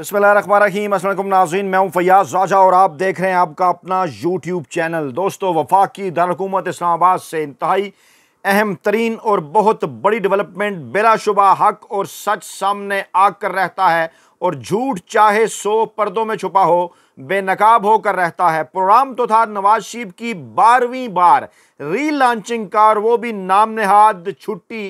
बसमीम असल नाजीन मैं हूं फयाज राजा और आप देख रहे हैं आपका अपना यूट्यूब चैनल दोस्तों वफाकी दारकूमत इस्लामाबाद से इंतहाई अहम तरीन और बहुत बड़ी डेवलपमेंट बिलाशुबा हक और सच सामने आकर रहता है और झूठ चाहे सो पर्दों में छुपा हो बेनकाब होकर रहता है प्रोग्राम तो था नवाज शरीफ की बारहवीं बार री लॉन्चिंग का और वो भी नाम नहाद छुट्टी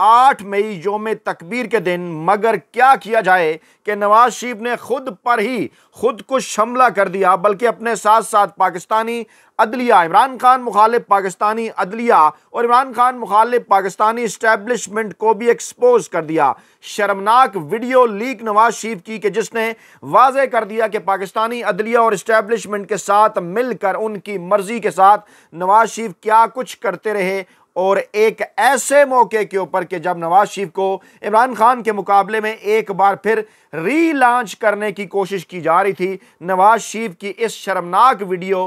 आठ मई योम तकबीर के दिन मगर क्या किया जाए कि नवाज शरीफ ने खुद पर ही खुद को शमला कर दिया बल्कि अपने साथ साथ पाकिस्तानी अदलिया इमरान खान मुखालिफ पाकिस्तानी अदलिया और इमरान खान मुखालिफ पाकिस्तानी इस्टेबलिशमेंट को भी एक्सपोज कर दिया शर्मनाक वीडियो लीक नवाज शरीफ की कि जिसने वाजह कर दिया कि पाकिस्तानी अदलिया और इस्टेबलिशमेंट के साथ मिलकर उनकी मर्जी के साथ नवाज शरीफ क्या कुछ करते रहे और एक ऐसे मौके के ऊपर कि जब नवाज शरीफ को इमरान खान के मुकाबले में एक बार फिर री लॉन्च करने की कोशिश की जा रही थी नवाज शरीफ की इस शर्मनाक वीडियो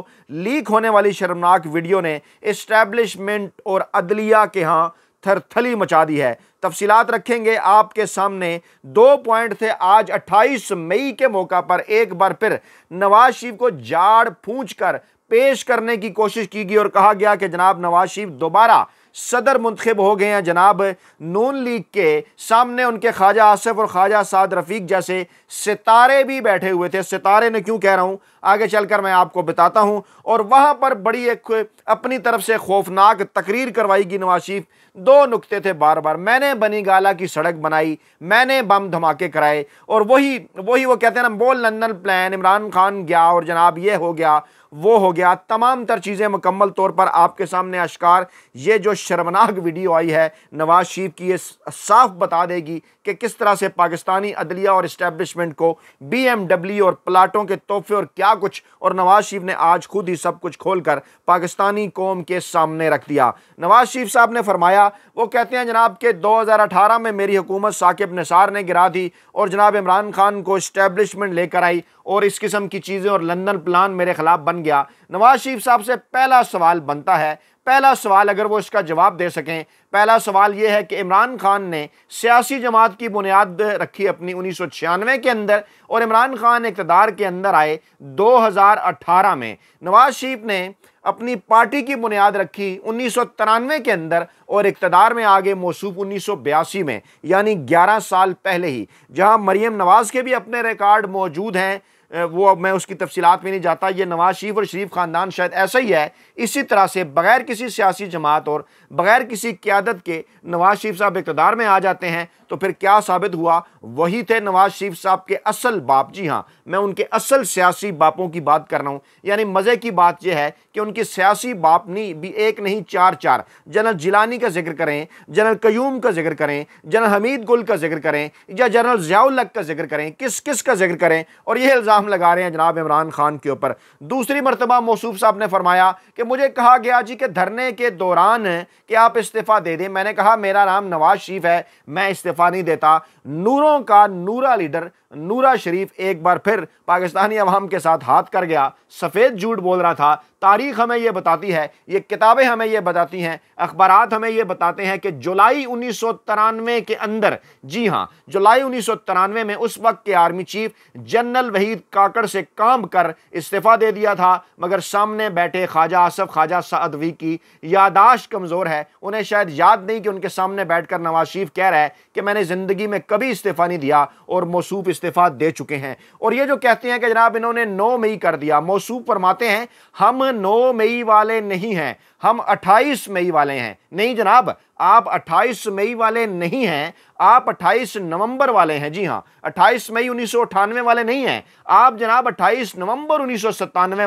लीक होने वाली शर्मनाक वीडियो ने इस्टेब्लिशमेंट और अदलिया के यहाँ थरथली मचा दी है तफसीलात रखेंगे आपके सामने दो पॉइंट थे आज 28 मई के मौका पर एक बार फिर नवाज शरीफ को जाड़ फूंच कर पेश करने की कोशिश की गई और कहा गया कि जनाब नवाज शरीफ दोबारा सदर मुंतब हो गए हैं जनाब नून लीग के सामने उनके ख्वाजा आसफ़ और ख्वाजा साद रफ़ीक जैसे सितारे भी बैठे हुए थे सितारे ने क्यों कह रहा हूँ आगे चल कर मैं आपको बताता हूँ और वहाँ पर बड़ी एक अपनी तरफ से खौफनाक तकरीर करवाई गई नवाज शरीफ दो नुकते थे बार बार मैंने बनी गाला की सड़क बनाई मैंने बम धमाके कराए और वही वही वो कहते हैं ना बोल लंदन प्लान इमरान खान गया और जनाब ये हो गया वो हो गया तमाम तर चीज़ें मुकम्मल तौर पर आपके सामने अशकार ये जो शर्मनाक वीडियो आई है नवाज शरीफ की ये साफ बता देगी कि किस तरह से पाकिस्तानी अदलिया और इस्टेबलिशमेंट को बी और प्लाटों के तोहफे और क्या कुछ और नवाज शरीफ ने आज खुद ही सब कुछ खोल कर पाकिस्तानी कौम के सामने रख दिया नवाज शरीफ साहब ने फरमाया वो कहते हैं जनाब के 2018 में मेरी हुकूमत साकिब निसार ने गिरा दी और जनाब इमरान खान को इस्टेबलिशमेंट लेकर आई और इस किस्म की चीज़ें और लंदन प्लान मेरे खिलाफ बन गया नवाज शरीफ साहब से पहला सवाल बनता है पहला सवाल अगर वो इसका जवाब दे सकें पहला सवाल ये है कि इमरान खान ने सियासी जमात की बुनियाद रखी अपनी उन्नीस सौ छियानवे के अंदर और इमरान खान इकतदार के अंदर आए दो हज़ार अठारह में नवाज शरीफ ने अपनी पार्टी की बुनियाद रखी उन्नीस के अंदर और इकतदार में आगे मौसू उन्नीस में यानी 11 साल पहले ही जहां मरीम नवाज़ के भी अपने रिकॉर्ड मौजूद हैं वो अब मैं उसकी तफसीत में नहीं जाता ये नवाज शरीफ और शरीफ ख़ानदान शायद ऐसा ही है इसी तरह से बग़ैर किसी सियासी जमात और बग़ैर किसी क्यादत के नवाज शरीफ साहब इकतदार में आ जाते हैं तो फिर क्या साबित हुआ वही थे नवाज शरीफ साहब के असल बाप जी हाँ मैं उनके असल सियासी बापों की बात कर रहा हूँ यानी मज़े की बात यह है कि उनकी सियासी बाप नहीं भी एक नहीं चार चार जनरल जिलानी का जिक्र करें जनरल क्यूम का जिक्र करें जनरल हमीद गुल का जिक्र करें या जनरल जयाउल्लक का जिक्र करें किस किस का जिक्र करें और यह इल्ज़ाम इल्ज़ाम लगा रहे हैं जनाब इमरान खान के ऊपर दूसरी मरतबा मौसू साहब ने फरमाया कि मुझे कहा गया जी के धरने के दौरान कि आप इस्तीफ़ा दे दें मैंने कहा मेरा नाम नवाज शरीफ है मैं इस्तीफ़ा नहीं देता नूरों का नूरा लीडर नूरा शरीफ एक बार फिर पाकिस्तानी अवाम के साथ हाथ कर गया सफ़ेद झूठ बोल रहा था तारीख हमें यह बताती है ये किताबें हमें यह बताती हैं अखबार हमें यह बताते हैं कि जुलाई उन्नीस सौ तिरानवे के अंदर जी हाँ जुलाई उन्नीस सौ तिरानवे में उस वक्त के army chief general Waheed Kakar से काम कर इस्तीफ़ा दे दिया था मगर सामने बैठे ख्वाजा आसफ ख्वाजा सादवी की यादाश्त कमज़ोर है उन्हें शायद याद नहीं कि उनके सामने बैठ कर नवाज शरीफ कह रहा है कि मैंने ज़िंदगी में कभी इस्तीफ़ा नहीं दिया और मौसू इस्तीफ़ा दे चुके हैं और ये जो कहते हैं कि जनाब इन्होंने नौ मई कर दिया मौसू फरमाते हैं हम नौ मई वाले नहीं हैं हम 28 मई वाले हैं नहीं जनाब आप 28 मई वाले नहीं हैं आप 28 नवंबर वाले हैं जी हाँ 28 मई उन्नीस वाले नहीं हैं आप जनाब 28 नवंबर उन्नीस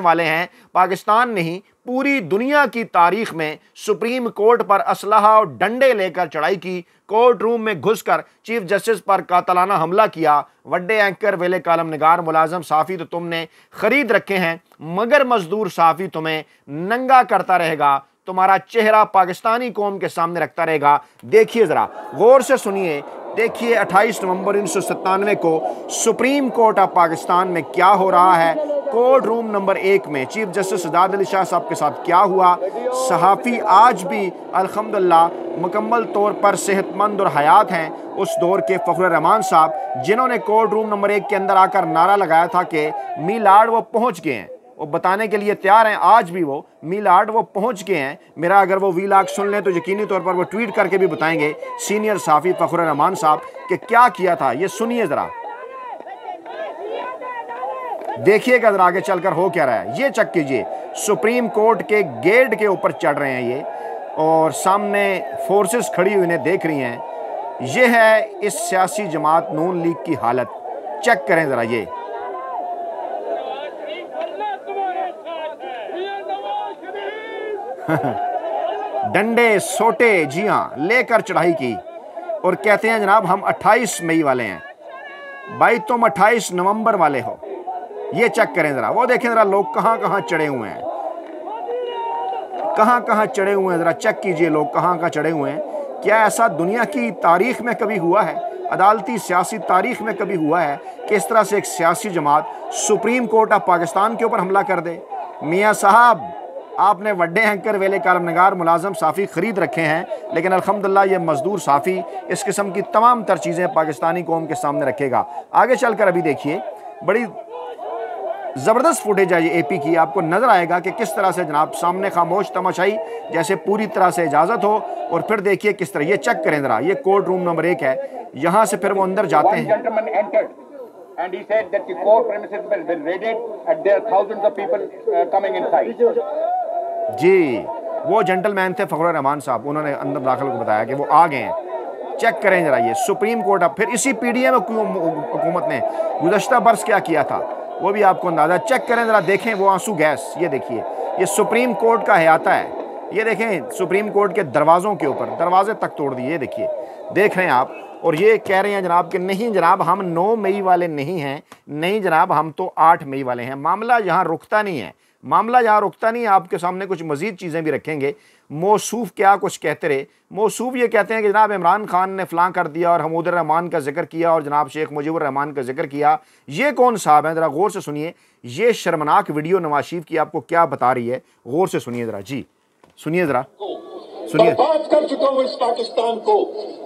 वाले हैं पाकिस्तान नहीं पूरी दुनिया की तारीख में सुप्रीम कोर्ट पर असलाह और डंडे लेकर चढ़ाई की कोर्ट रूम में घुसकर चीफ जस्टिस पर कातलाना हमला किया वड्डे एंकर वेले कालम नगार मुलाजम साफ़ी तो तुमने ख़रीद रखे हैं मगर मजदूर साफ़ी तुम्हें नंगा करता रहेगा तुम्हारा चेहरा पाकिस्तानी कौम के सामने रखता रहेगा देखिए ज़रा गौर से सुनिए देखिए 28 नवंबर उन्नीस को सुप्रीम कोर्ट ऑफ पाकिस्तान में क्या हो रहा है कोर्ट रूम नंबर एक में चीफ जस्टिस सदाद अली शाह साहब के साथ क्या हुआ सहाफ़ी आज भी अल्हम्दुलिल्लाह मुकम्मल तौर पर सेहतमंद और हयात हैं उस दौर के फ़खर रहमान साहब जिन्होंने कोर्ट रूम नंबर एक के अंदर आकर नारा लगाया था कि मीलाड वो पहुँच गए हैं वो बताने के लिए तैयार हैं आज भी वो मिलाड वो पहुंच के हैं मेरा अगर वो वी लाख सुन लें तो यकीनी तौर पर वो ट्वीट करके भी बताएंगे सीनियर साफ़ी फ़खर रहमान साहब कि क्या किया था ये सुनिए ज़रा देखिएगा ज़रा आगे चलकर हो क्या रहा है ये चेक कीजिए सुप्रीम कोर्ट के गेट के ऊपर चढ़ रहे हैं ये और सामने फोर्सेस खड़ी हुई इन्हें देख रही हैं ये है इस सियासी जमात नून लीग की हालत चेक करें ज़रा ये डंडे सोटे जी हाँ लेकर चढ़ाई की और कहते हैं जनाब हम 28 मई वाले हैं भाई तुम 28 नवंबर वाले हो ये चेक करें ज़रा वो देखें ज़रा लोग कहाँ कहाँ चढ़े हुए हैं कहाँ कहाँ चढ़े हुए हैं ज़रा चेक कीजिए लोग कहाँ कहाँ चढ़े हुए हैं क्या ऐसा दुनिया की तारीख में कभी हुआ है अदालती सियासी तारीख में कभी हुआ है कि इस तरह से एक सियासी जमात सुप्रीम कोर्ट ऑफ पाकिस्तान के ऊपर हमला कर दे मियाँ साहब आपने वड्डे हैंकर वेले कालमनगार मुलाजम साफ़ी ख़रीद रखे हैं लेकिन अलहमदिल्ला ये मजदूर साफ़ी इस किस्म की तमाम तर चीज़ें पाकिस्तानी कौम के सामने रखेगा आगे चल कर अभी देखिए बड़ी ज़बरदस्त फुटेज आई ए पी की आपको नज़र आएगा कि किस तरह से जनाब सामने खामोश तमाशाई जैसे पूरी तरह से इजाज़त हो और फिर देखिए किस तरह ये चेक करें ज़रा ये कोर्ट रूम नंबर एक है यहाँ से फिर वो अंदर जाते हैं and he said that the core premises have been raided and there are thousands of people uh, coming inside. जी वो जेंटलमैन थे फखर रहमान साहब उन्होंने अंदर दाखिल को बताया कि वो आ गए हैं चेक करें जरा ये सुप्रीम कोर्ट अब फिर इसी पीडीए में हुकूमत ने गुजशत बरस क्या किया था वो भी आपको अंदाज़ा चेक करें ज़रा देखें वो आंसू गैस ये देखिए ये सुप्रीम कोर्ट का हयाता है ये देखें सुप्रीम कोर्ट के दरवाज़ों के ऊपर दरवाजे तक तोड़ दिए देखिए देख रहे हैं आप और ये कह रहे हैं जनाब कि नहीं जनाब हम 9 मई वाले नहीं हैं नहीं जनाब हम तो 8 मई वाले हैं मामला यहाँ रुकता नहीं है मामला यहाँ रुकता नहीं है आपके सामने कुछ मज़ीद चीज़ें भी रखेंगे मौसूफ क्या कुछ कहते रहे मौसूफ ये कहते हैं कि जनाब इमरान खान ने फ़लाँ कर दिया और हमूद रहमान का जिक्र किया और जनाब शेख मुजीबरहमान का जिक्र किया ये कौन साहब हैं ज़रा गौर से सुनिए ये शर्मनाक वीडियो नवाज शरीफ की आपको क्या बता रही है गौर से सुनिए ज़रा जी सुनिए ज़रा सुनिए बात कर चुका हूँ इस पाकिस्तान को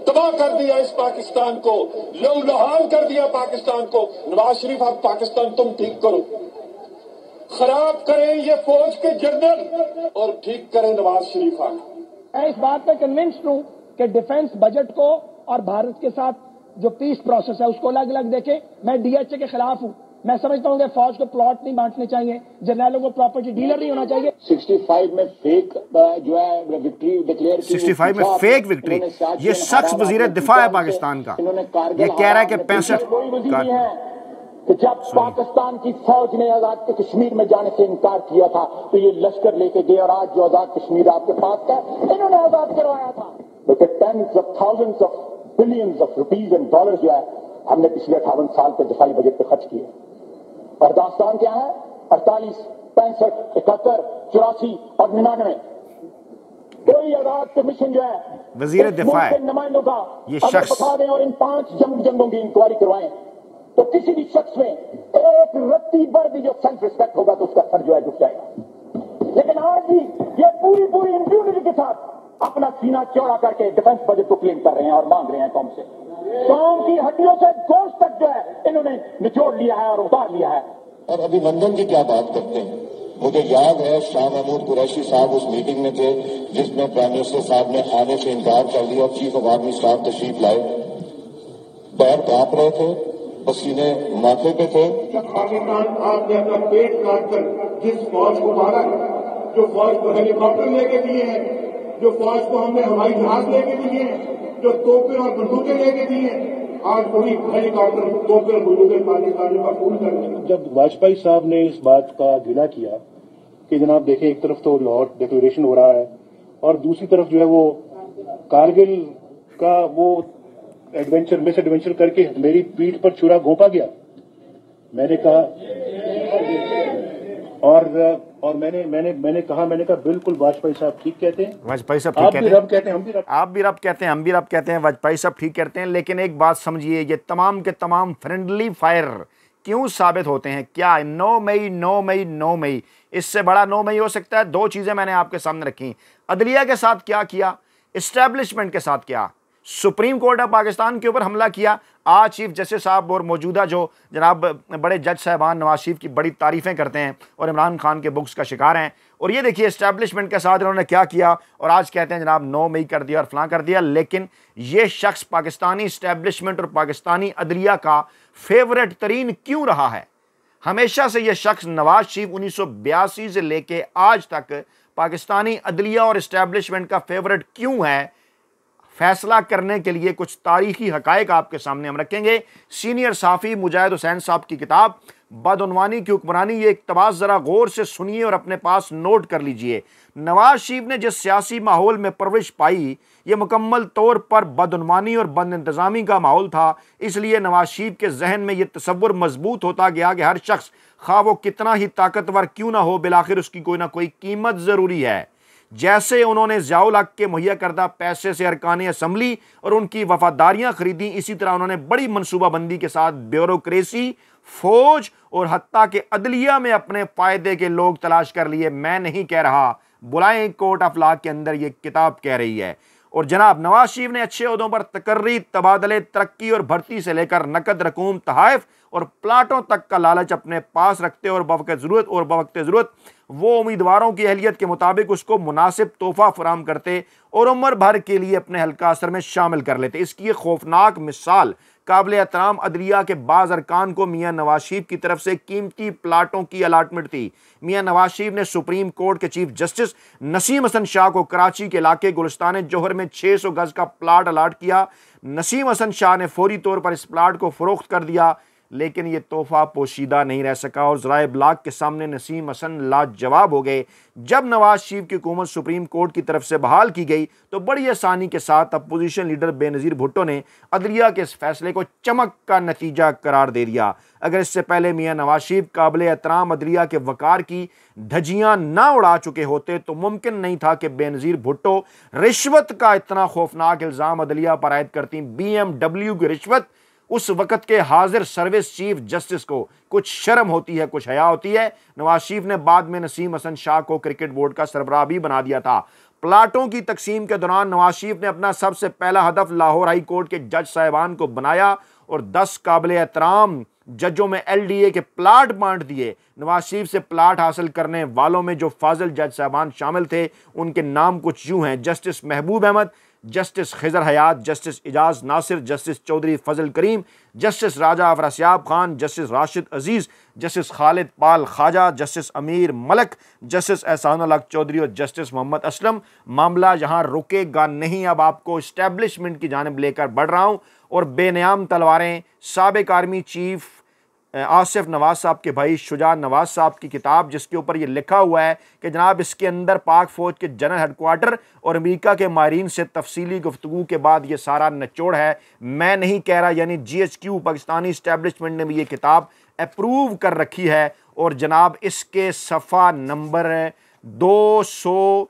तबाह कर दिया इस पाकिस्तान को लहूलुहान कर दिया पाकिस्तान को नवाज शरीफ आप पाकिस्तान तुम ठीक करो खराब करें ये फौज के जनरल और ठीक करें नवाज शरीफ आप मैं इस बात पर कन्विंस्ड हूँ कि डिफेंस बजट को और भारत के साथ जो पीस प्रोसेस है उसको अलग अलग देखें मैं डीएचए के खिलाफ हूँ मैं समझता हूँ फौज को प्लॉट नहीं बांटने चाहिए जनरलों को प्रॉपर्टी डीलर नहीं होना चाहिए 65 में फेक uh, जो है विक्ट्री डिक्लेयर 65 में फेक विक्ट्री ये शख्स वजीर दिफा है पाकिस्तान का ये कह रहा है कि पैंसठ कि जब पाकिस्तान की फौज ने आजाद के कश्मीर में जाने से इनकार किया था तो ये लश्कर लेके गए और आज जो आजाद कश्मीर आपके पास है इन्होंने आजाद करवाया था tens of thousands of billions of rupees and dollar जो है हमने पिछले अठावन साल के दिफाई बजट पे खर्च किए और दास्तान क्या है अड़तालीस पैंसठ इकहत्तर चौरासी और निन्यानवे कोई आजाद कमीशन जो है वजीर दिफा नुमाइंदों का ये शख्स बता दें और इन पांच जंग जंगों की इंक्वायरी करवाएं तो किसी भी शख्स में एक रत्ती पर भी जो सेल्फ रिस्पेक्ट होगा तो उसका सर जो है झुक जाएगा लेकिन आज भी ये पूरी पूरी इंप्यूनिटी के साथ अपना सीना चौड़ा करके डिफेंस बजट को क्लेम कर रहे हैं और मांग रहे हैं कौन से पांव की हड्डियों से गोश्त तक जो है इन्होंने निचोड़ लिया है और उतार लिया है और अभिनंदन की क्या बात करते हैं मुझे याद है शाह महमूद कुरैशी साहब उस मीटिंग में थे जिसमें प्राइम मिनिस्टर साहब ने आने से इनकार कर दिया और चीफ ऑफ आर्मी स्टाफ तशरीफ लाए पैर काप रहे थे पसीने माथे पे थे पाकिस्तान आपने अपना पेट काट कर जिस फौज को मारा है जो फौज को हेलीकॉप्टर लेके दिए हैं जो फौज को हमने हवाई जहाज लेके दिए हैं जो तोपे और बंदूकें लेके दी है आज वही हेलीकॉप्टर और बंदूकें कर जब वाजपेयी साहब ने इस बात का गिला किया कि जनाब देखें एक तरफ तो लाहौर डिक्लेरेशन हो रहा है और दूसरी तरफ जो है वो कारगिल का वो एडवेंचर मिस एडवेंचर करके मेरी पीठ पर चूरा घोपा गया मैंने कहा और और मैंने मैंने मैंने कहा मैंने कहा बिल्कुल वाजपेयी साहब ठीक कहते हैं वाजपेयी साहब ठीक कहते, कहते हैं हम भी रब आप भी रब कहते हैं हम भी रब कहते हैं वाजपेयी साहब ठीक कहते हैं लेकिन एक बात समझिए ये तमाम के तमाम फ्रेंडली फायर क्यों साबित होते हैं क्या नौ मई नौ मई नौ मई इससे बड़ा नौ मई हो सकता है दो चीज़ें मैंने आपके सामने रखी अदलिया के साथ क्या किया इस्टेब्लिशमेंट के साथ क्या सुप्रीम कोर्ट ऑफ पाकिस्तान के ऊपर हमला किया आज चीफ जस्टिस साहब और मौजूदा जो जनाब बड़े जज साहबान नवाज शरीफ की बड़ी तारीफ़ें करते हैं और इमरान खान के बुक्स का शिकार हैं और ये देखिए इस्टेबलिशमेंट के साथ इन्होंने क्या किया और आज कहते हैं जनाब नौ मई कर दिया और फलां कर दिया लेकिन ये शख्स पाकिस्तानी इस्टेबलिशमेंट और पाकिस्तानी अदलिया का फेवरेट तरीन क्यों रहा है हमेशा से यह शख्स नवाज शरीफ उन्नीस से लेके आज तक पाकिस्तानी अदलिया और इस्टेबलिशमेंट का फेवरेट क्यों है फैसला करने के लिए कुछ तारीखी हक़ आपके सामने हम रखेंगे सीनियर साफ़ी मुजाहिद हुसैन साहब की किताब बदनवानी की हुक्मरानी ये इकतबास ज़रा गौर से सुनिए और अपने पास नोट कर लीजिए नवाज शरीफ ने जिस सियासी माहौल में परवरिश पाई ये मुकम्मल तौर पर बदनवानी और बंद इंतज़ामी का माहौल था इसलिए नवाज शरीफ के जहन में ये तस्वुर मजबूत होता गया कि हर शख्स खा वो कितना ही ताकतवर क्यों ना हो बिलाखिर उसकी कोई ना कोई कीमत ज़रूरी है जैसे उन्होंने जयाउल हक के मुहैया करदा पैसे से अरकान असम्बली और उनकी वफादारियां खरीदी इसी तरह उन्होंने बड़ी मनसूबाबंदी के साथ ब्यूरोक्रेसी फौज और हत्या के अदलिया में अपने फ़ायदे के लोग तलाश कर लिए मैं नहीं कह रहा बुलाएं कोर्ट ऑफ लॉ के अंदर यह किताब कह रही है और जनाब नवाज शरीफ ने अच्छे अहदों पर तकर्री तबादले तरक्की और भर्ती से लेकर नकद रकूम तहफ़ और प्लाटों तक का लालच अपने पास रखते और बवक़ ज़रूरत और बवक़ ज़रूरत वो उम्मीदवारों की अहलियत के मुताबिक उसको मुनासिब तोहफ़ा फराम करते और उम्र भर के लिए अपने हल्का असर में शामिल कर लेते इसकी एक खौफनाक मिसाल काबिल एहतराम अदलिया के बाज़ अरकान को मियाँ नवाज शरीफ की तरफ से कीमती प्लाटों की अलाटमेंट थी मियाँ नवाज शरीफ ने सुप्रीम कोर्ट के चीफ जस्टिस नसीम हसन शाह को कराची के इलाके गुलस्तान जौहर में छः सौ गज़ का प्लाट अलाट किया नसीम हसन शाह ने फौरी तौर पर इस प्लाट को फ़रोख्त कर दिया लेकिन ये तोहफा पोशीदा नहीं रह सका और ज़रा ब्लाक के सामने नसीम हसन लाजवाब हो गए जब नवाज शरीफ की हुकूमत सुप्रीम कोर्ट की तरफ से बहाल की गई तो बड़ी आसानी के साथ अपोजिशन लीडर बेनज़ीर भुट्टो ने अदलिया के इस फैसले को चमक का नतीजा करार दे दिया अगर इससे पहले मियाँ नवाज शरीफ काबिल एहतराम अदलिया के वकार की धजियाँ ना उड़ा चुके होते तो मुमकिन नहीं था कि बेनज़ीर भुट्टो रिश्वत का इतना खौफनाक इल्ज़ाम अदलिया पर आयद करती बी एम डब्ल्यू की रिश्वत उस वक़्त के हाजिर सर्विस चीफ जस्टिस को कुछ शर्म होती है कुछ हया होती है नवाज शरीफ ने बाद में नसीम हसन शाह को क्रिकेट बोर्ड का सरबराह भी बना दिया था प्लाटों की तकसीम के दौरान नवाज शरीफ ने अपना सबसे पहला हदफ लाहौर हाई कोर्ट के जज साहिबान को बनाया और दस काबिल एहतराम जजों में एलडीए के प्लाट बांट दिए नवाज शरीफ से प्लाट हासिल करने वालों में जो फाजिल जज साहबान शामिल थे उनके नाम कुछ यूं हैं justice Mehboob Ahmed justice Khizar Hayat justice Ejaz Nasir justice Chaudhry Fazal Karim justice Raja Afrasiab Khan justice Rashid Aziz justice Khalid Pal Khawaja justice Amir Malik justice एहसान अलग चौधरी और जस्टिस मोहम्मद असलम मामला यहाँ रुकेगा नहीं अब आपको इस्टेबलिशमेंट की जानब लेकर बढ़ रहा हूँ और बेनियाम तलवारें सबक आर्मी चीफ आसिफ नवाज़ साहब के भाई शुजा नवाज़ साहब की किताब जिसके ऊपर ये लिखा हुआ है कि जनाब इसके अंदर पाक फ़ौज के जनरल हेडकोार्टर और अमेरिका के माहरीन से तफसीली गुफ्तु के बाद ये सारा नचोड़ है मैं नहीं कह रहा यानी G H Q Pakistani establishment ने भी ये किताब अप्रूव कर रखी है और जनाब इसके सफ़ा नंबर दो सौ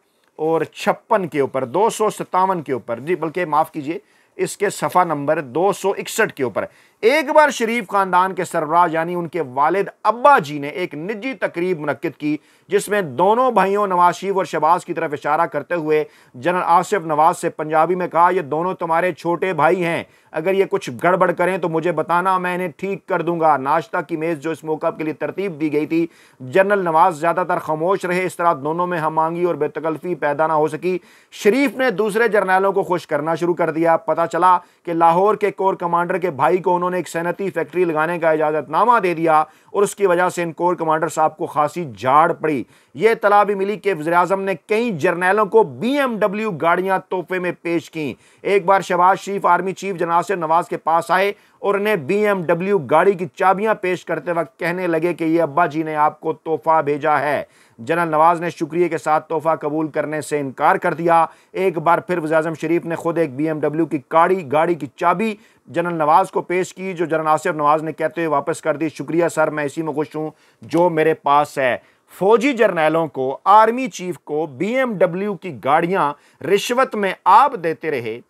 और छप्पन के ऊपर दो सौ सतावन के ऊपर जी बल्कि माफ़ कीजिए इसके सफ़ा नंबर दो सौ इकसठ के ऊपर एक बार शरीफ खानदान के सरबराज यानी उनके वालिद अब्बा जी ने एक निजी तकरीब मनक़द की जिसमें दोनों भाइयों नवाज शरीफ और शहबाज की तरफ इशारा करते हुए जनरल आसिफ नवाज से पंजाबी में कहा यह दोनों तुम्हारे छोटे भाई हैं अगर ये कुछ गड़बड़ करें तो मुझे बताना मैं इन्हें ठीक कर दूंगा नाश्ता की मेज़ जो इस मौका के लिए तरतीब दी गई थी जनरल नवाज ज़्यादातर खामोश रहे इस तरह दोनों में हमांगी और बेतकल्फ़ी पैदा ना हो सकी शरीफ ने दूसरे जर्नैलों को खुश करना शुरू कर दिया पता चला कि लाहौर के कोर कमांडर के भाई को उन्होंने उन्होंने एक सैनती फैक्ट्री लगाने का इजाज़तनामा दे दिया और उसकी वजह से इन कोर कमांडर साहब को खासी झाड़ पड़ी यह तला भी मिली कि वजी अजम ने कई जर्नैलों को बी एम डब्ल्यू गाड़ियां तोहफे में पेश की एक बार शहबाज शरीफ आर्मी चीफ जनासर नवाज के पास आए और उन्हें बी एम डब्ल्यू गाड़ी की चाबियां पेश करते वक्त कहने लगे कि ये अब्बा जी ने आपको तोहफा भेजा है जनरल नवाज ने शुक्रिया के साथ तोहफा कबूल करने से इनकार कर दिया एक बार फिर वजाजम शरीफ ने खुद एक बीएमडब्ल्यू की गाड़ी गाड़ी की चाबी जनरल नवाज को पेश की जो जनरल आसिफ नवाज ने कहते हुए वापस कर दी शुक्रिया सर मैं इसी में खुश हूँ जो मेरे पास है फौजी जर्नैलों को आर्मी चीफ को बीएमडब्ल्यू की गाड़ियां रिश्वत में आप देते रहे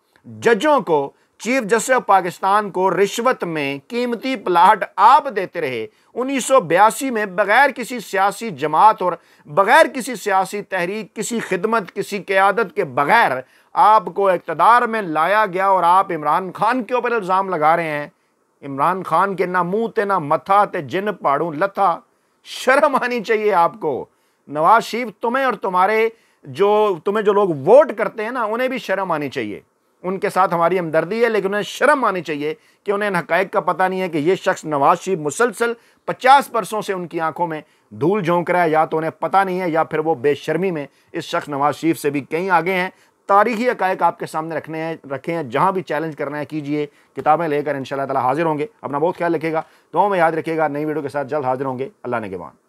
जजों को चीफ जस्टिस ऑफ पाकिस्तान को रिश्वत में कीमती प्लाट आप देते रहे उन्नीस में बगैर किसी सियासी जमात और बगैर किसी सियासी तहरीक किसी खिदमत किसी क्यादत के बगैर आपको इकतदार में लाया गया और आप इमरान खान के ऊपर इल्ज़ाम लगा रहे हैं इमरान खान के ना मुँह ते ना मथा ते जिन पाड़ू लथा शर्म आनी चाहिए आपको नवाज शरीफ तुम्हें और तुम्हारे जो तुम्हें जो लोग वोट करते हैं ना उन्हें भी शर्म आनी चाहिए उनके साथ हमारी हमदर्दी है लेकिन उन्हें शर्म आनी चाहिए कि उन्हें इन हक़ का पता नहीं है कि ये शख्स नवाज शरीफ मुसलसल पचास बरसों से उनकी आंखों में धूल झोंक रहा है या तो उन्हें पता नहीं है या फिर वो बेशर्मी में इस शख्स नवाज शरीफ से भी कहीं आगे हैं तारीखी हक़ आपके सामने रखने हैं रखे हैं जहाँ भी चैलेंज करना है कीजिए किताबें लेकर इन शाला हाजिर होंगे अपना बहुत ख्याल रखेगा दो में याद रखेगा नई वीडियो के साथ जल्द हाजिर होंगे अल्लाह ने के